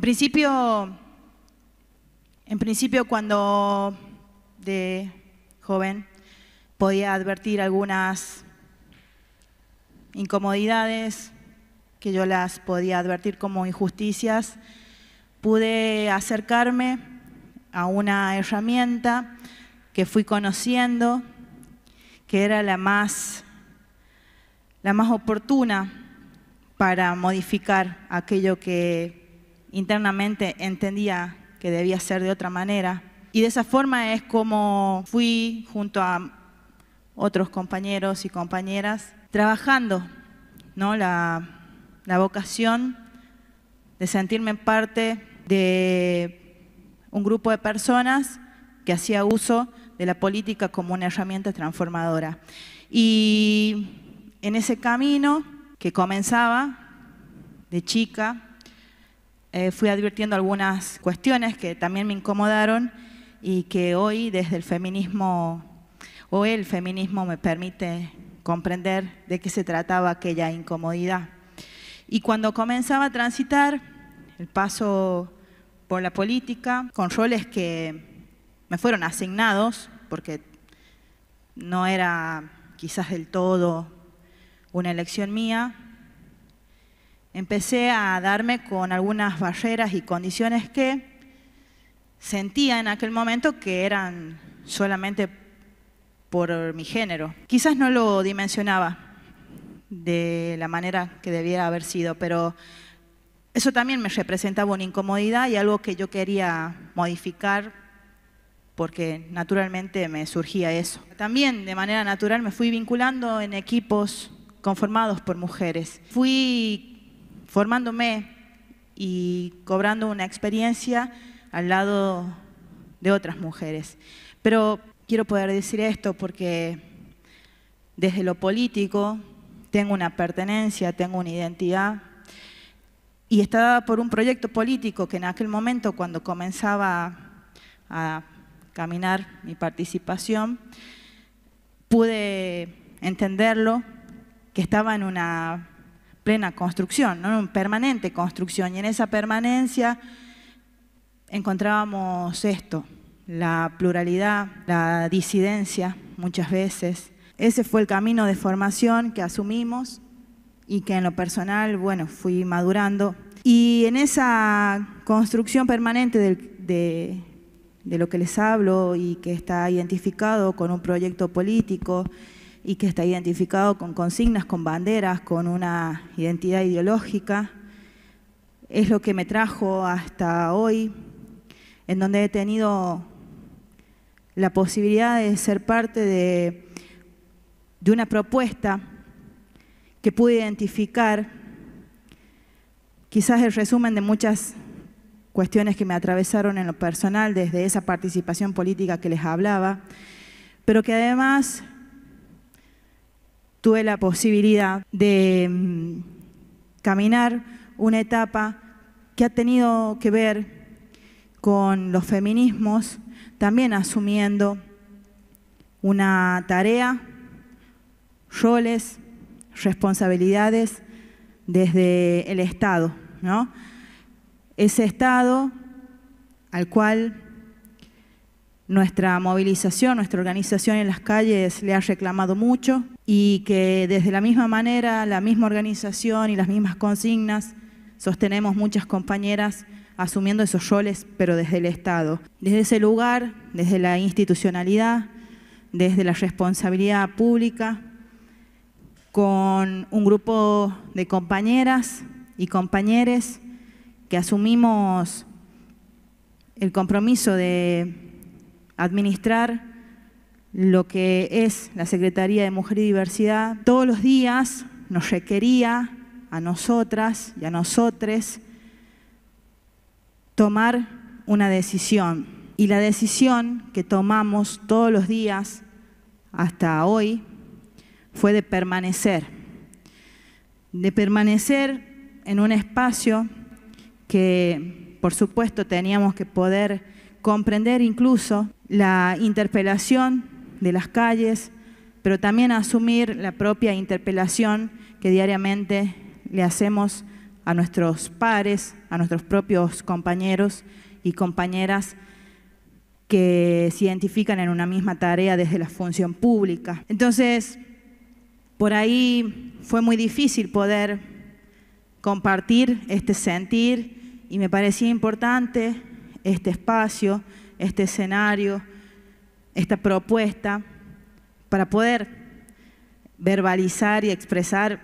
En principio, en principio cuando de joven podía advertir algunas incomodidades, que yo las podía advertir como injusticias, pude acercarme a una herramienta que fui conociendo, que era la más, la más oportuna para modificar aquello que internamente entendía que debía ser de otra manera. Y de esa forma es como fui junto a otros compañeros y compañeras trabajando ¿no? la, la vocación de sentirme parte de un grupo de personas que hacía uso de la política como una herramienta transformadora. Y en ese camino que comenzaba de chica, eh, fui advirtiendo algunas cuestiones que también me incomodaron y que hoy desde el feminismo o el feminismo me permite comprender de qué se trataba aquella incomodidad. Y cuando comenzaba a transitar el paso por la política, con roles que me fueron asignados, porque no era quizás del todo una elección mía, empecé a darme con algunas barreras y condiciones que sentía en aquel momento que eran solamente por mi género. Quizás no lo dimensionaba de la manera que debiera haber sido, pero eso también me representaba una incomodidad y algo que yo quería modificar porque naturalmente me surgía eso. También de manera natural me fui vinculando en equipos conformados por mujeres. Fui formándome y cobrando una experiencia al lado de otras mujeres. Pero quiero poder decir esto porque desde lo político tengo una pertenencia, tengo una identidad y está dada por un proyecto político que en aquel momento cuando comenzaba a caminar mi participación pude entenderlo que estaba en una plena construcción, ¿no? un permanente construcción. Y en esa permanencia encontrábamos esto, la pluralidad, la disidencia muchas veces. Ese fue el camino de formación que asumimos y que en lo personal, bueno, fui madurando. Y en esa construcción permanente de lo que les hablo y que está identificado con un proyecto político, y que está identificado con consignas, con banderas, con una identidad ideológica. Es lo que me trajo hasta hoy, en donde he tenido la posibilidad de ser parte de, de una propuesta que pude identificar, quizás el resumen de muchas cuestiones que me atravesaron en lo personal desde esa participación política que les hablaba, pero que además tuve la posibilidad de mm, caminar una etapa que ha tenido que ver con los feminismos, también asumiendo una tarea, roles, responsabilidades desde el Estado. ¿no? Ese Estado al cual nuestra movilización, nuestra organización en las calles le ha reclamado mucho, y que desde la misma manera, la misma organización y las mismas consignas sostenemos muchas compañeras asumiendo esos roles, pero desde el Estado. Desde ese lugar, desde la institucionalidad, desde la responsabilidad pública, con un grupo de compañeras y compañeros que asumimos el compromiso de administrar lo que es la Secretaría de Mujer y Diversidad, todos los días nos requería a nosotras y a nosotres tomar una decisión. Y la decisión que tomamos todos los días hasta hoy fue de permanecer, de permanecer en un espacio que, por supuesto, teníamos que poder comprender incluso la interpelación de las calles, pero también a asumir la propia interpelación que diariamente le hacemos a nuestros pares, a nuestros propios compañeros y compañeras que se identifican en una misma tarea desde la función pública. Entonces, por ahí fue muy difícil poder compartir este sentir y me parecía importante este espacio, este escenario, esta propuesta para poder verbalizar y expresar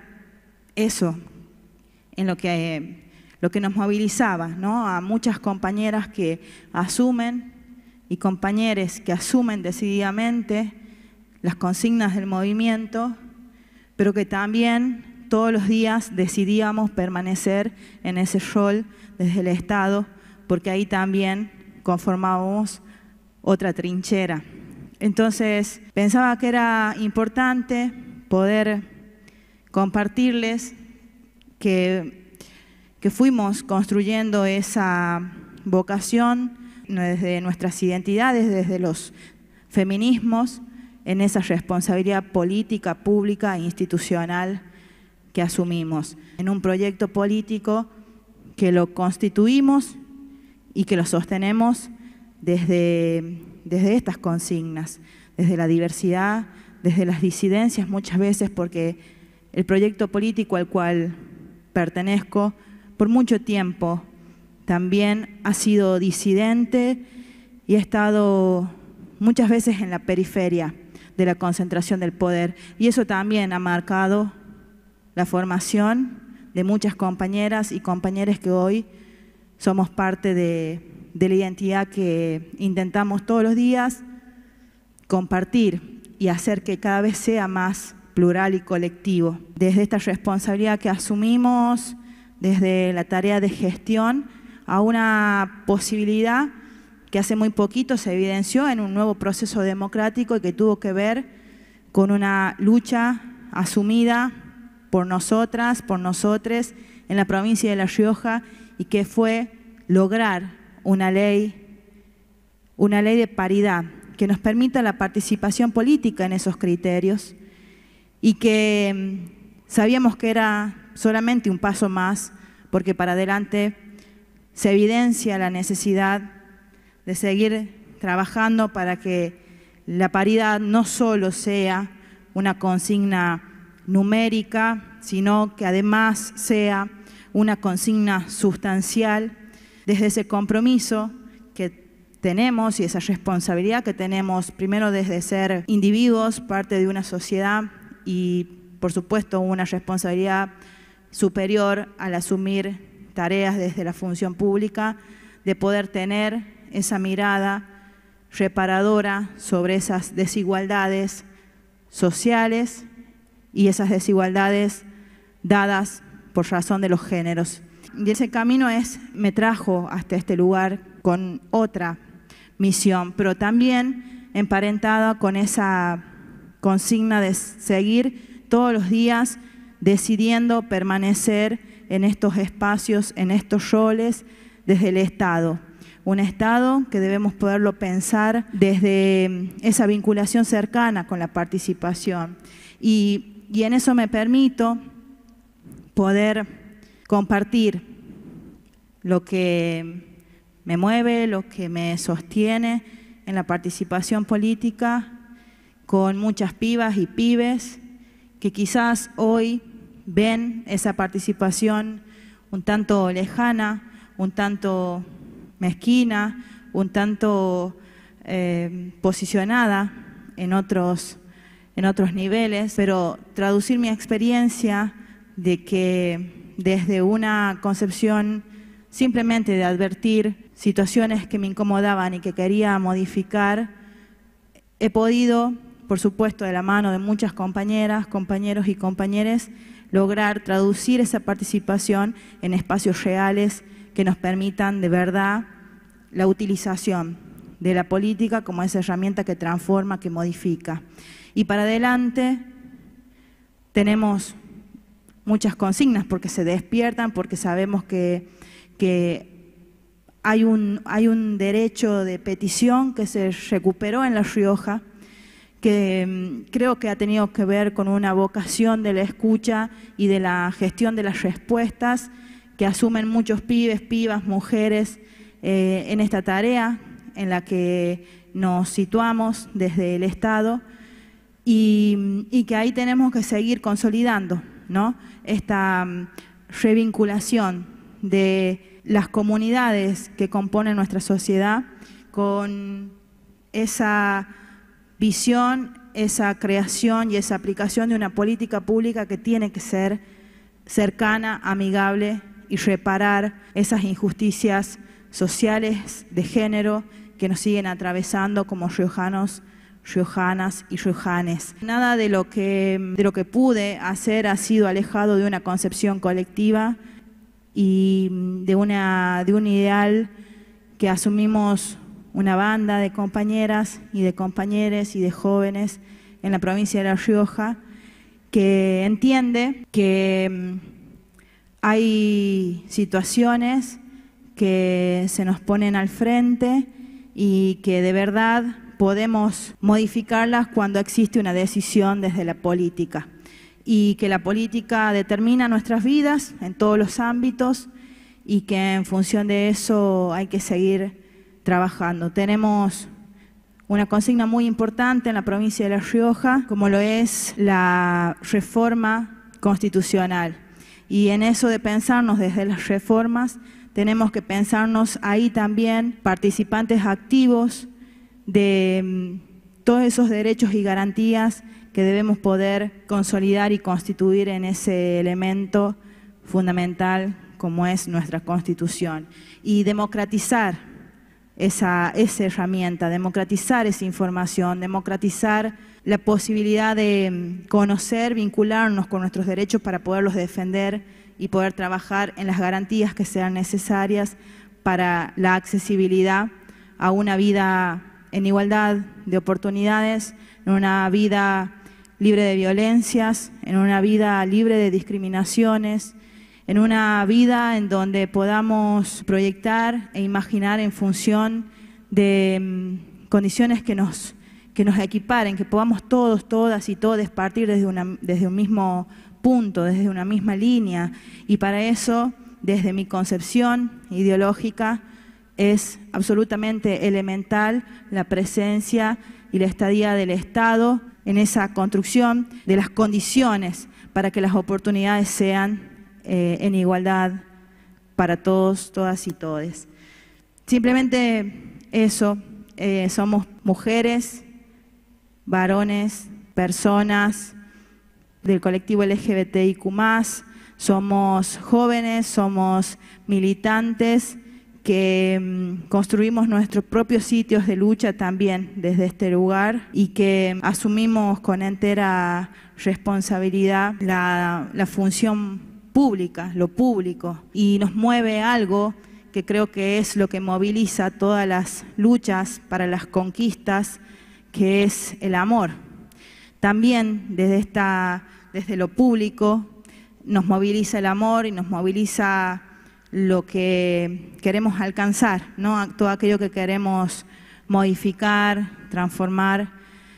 eso en lo que, eh, lo que nos movilizaba, ¿no? A muchas compañeras que asumen y compañeros que asumen decididamente las consignas del movimiento, pero que también todos los días decidíamos permanecer en ese rol desde el Estado, porque ahí también conformábamos otra trinchera. Entonces pensaba que era importante poder compartirles que, fuimos construyendo esa vocación desde nuestras identidades, desde los feminismos, en esa responsabilidad política, pública e institucional que asumimos, en un proyecto político que lo constituimos y que lo sostenemos desde, estas consignas, desde la diversidad, desde las disidencias muchas veces, porque el proyecto político al cual pertenezco por mucho tiempo también ha sido disidente y ha estado muchas veces en la periferia de la concentración del poder. Y eso también ha marcado la formación de muchas compañeras y compañeros que hoy somos parte de, de la identidad que intentamos todos los días compartir y hacer que cada vez sea más plural y colectivo. Desde esta responsabilidad que asumimos, desde la tarea de gestión, a una posibilidad que hace muy poquito se evidenció en un nuevo proceso democrático y que tuvo que ver con una lucha asumida por nosotras, por nosotres, en la provincia de La Rioja y que fue lograr una ley, una ley de paridad que nos permita la participación política en esos criterios y que mm, sabíamos que era solamente un paso más porque para adelante se evidencia la necesidad de seguir trabajando para que la paridad no solo sea una consigna numérica, sino que además sea una consigna sustancial desde ese compromiso que tenemos y esa responsabilidad que tenemos, primero desde ser individuos, parte de una sociedad y por supuesto una responsabilidad superior al asumir tareas desde la función pública, de poder tener esa mirada reparadora sobre esas desigualdades sociales y esas desigualdades dadas por razón de los géneros y ese camino es, me trajo hasta este lugar con otra misión, pero también emparentada con esa consigna de seguir todos los días decidiendo permanecer en estos espacios, en estos roles, desde el Estado. Un Estado que debemos poderlo pensar desde em, esa vinculación cercana con la participación. Y, y en eso me permito poder compartir lo que me mueve, lo que me sostiene en la participación política con muchas pibas y pibes que quizás hoy ven esa participación un tanto lejana, un tanto mezquina, un tanto eh, posicionada en otros, en otros niveles, pero traducir mi experiencia de que desde una concepción simplemente de advertir situaciones que me incomodaban y que quería modificar, he podido, por supuesto, de la mano de muchas compañeras, compañeros y compañeres, lograr traducir esa participación en espacios reales que nos permitan de verdad la utilización de la política como esa herramienta que transforma, que modifica. Y para adelante tenemos muchas consignas, porque se despiertan, porque sabemos que, hay, un, hay un derecho de petición que se recuperó en La Rioja, que mm, creo que ha tenido que ver con una vocación de la escucha y de la gestión de las respuestas que asumen muchos pibes, pibas, mujeres eh, en esta tarea en la que nos situamos desde el Estado y, y que ahí tenemos que seguir consolidando, ¿no? esta mm, revinculación de las comunidades que componen nuestra sociedad con esa visión, esa creación y esa aplicación de una política pública que tiene que ser cercana, amigable y reparar esas injusticias sociales de género que nos siguen atravesando como riojanos Riojanas y Riojanes. Nada de lo que, pude hacer ha sido alejado de una concepción colectiva y de, de un ideal que asumimos una banda de compañeras y de compañeros y de jóvenes en la provincia de La Rioja que entiende que mm, hay situaciones que se nos ponen al frente y que de verdad podemos modificarlas cuando existe una decisión desde la política y que la política determina nuestras vidas en todos los ámbitos y que en función de eso hay que seguir trabajando. Tenemos una consigna muy importante en la provincia de La Rioja, como lo es la reforma constitucional. Y en eso de pensarnos desde las reformas, tenemos que pensarnos ahí también participantes activos de mm, todos esos derechos y garantías que debemos poder consolidar y constituir en ese elemento fundamental como es nuestra Constitución. Y democratizar esa, herramienta, democratizar esa información, democratizar la posibilidad de mm, conocer, vincularnos con nuestros derechos para poderlos defender y poder trabajar en las garantías que sean necesarias para la accesibilidad a una vida en igualdad de oportunidades, en una vida libre de violencias, en una vida libre de discriminaciones, en una vida en donde podamos proyectar e imaginar en función de mm, condiciones que nos, equiparen, que podamos todos, todas y todes partir desde, desde un mismo punto, desde una misma línea. Y para eso, desde mi concepción ideológica, es absolutamente elemental la presencia y la estadía del Estado en esa construcción de las condiciones para que las oportunidades sean eh, en igualdad para todos, todas y todes. Simplemente eso, eh, somos mujeres, varones, personas del colectivo LGBTIQ, somos jóvenes, somos militantes, que mm, construimos nuestros propios sitios de lucha también desde este lugar y que mm, asumimos con entera responsabilidad la, función pública, lo público, y nos mueve algo que creo que es lo que moviliza todas las luchas para las conquistas, que es el amor. También desde, esta, desde lo público nos moviliza el amor y nos moviliza lo que queremos alcanzar, ¿no? todo aquello que queremos modificar, transformar,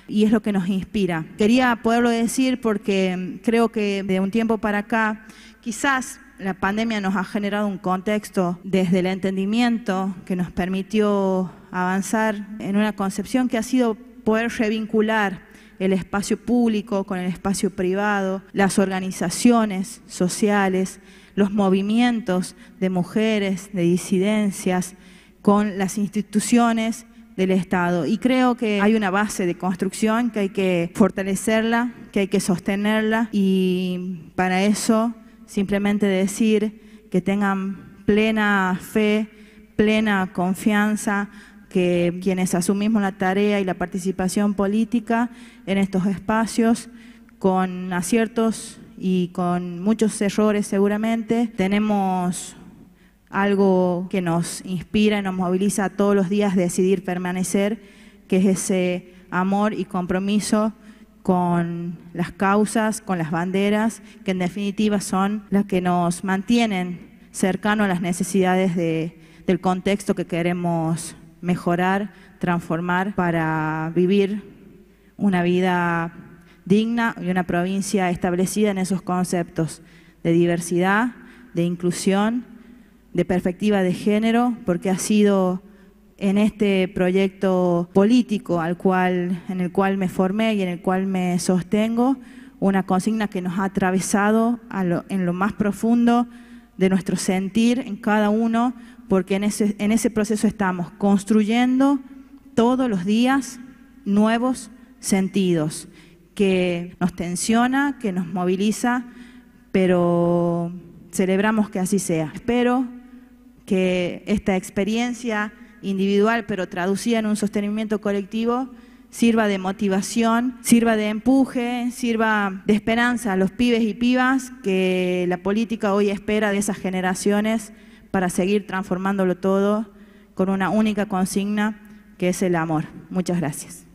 y es lo que nos inspira. Quería poderlo decir porque creo que de un tiempo para acá, quizás la pandemia nos ha generado un contexto desde el entendimiento que nos permitió avanzar en una concepción que ha sido poder revincular el espacio público con el espacio privado, las organizaciones sociales, los movimientos de mujeres, de disidencias, con las instituciones del Estado. Y creo que hay una base de construcción que hay que fortalecerla, que hay que sostenerla y para eso simplemente decir que tengan plena fe, plena confianza, que quienes asumimos la tarea y la participación política en estos espacios, con aciertos y con muchos errores seguramente, tenemos algo que nos inspira y nos moviliza todos los días a decidir permanecer, que es ese amor y compromiso con las causas, con las banderas, que en definitiva son las que nos mantienen cercanos a las necesidades del contexto que queremos mejorar, transformar para vivir una vida digna y una provincia establecida en esos conceptos de diversidad, de inclusión, de perspectiva de género, porque ha sido en este proyecto político en el cual me formé y en el cual me sostengo, una consigna que nos ha atravesado en lo más profundo de nuestro sentir en cada uno, porque en ese proceso estamos construyendo todos los días nuevos sentidos que nos tensiona, que nos moviliza, pero celebramos que así sea. Espero que esta experiencia individual, pero traducida en un sostenimiento colectivo, sirva de motivación, sirva de empuje, sirva de esperanza a los pibes y pibas que la política hoy espera de esas generaciones para seguir transformándolo todo con una única consigna que es el amor. Muchas gracias.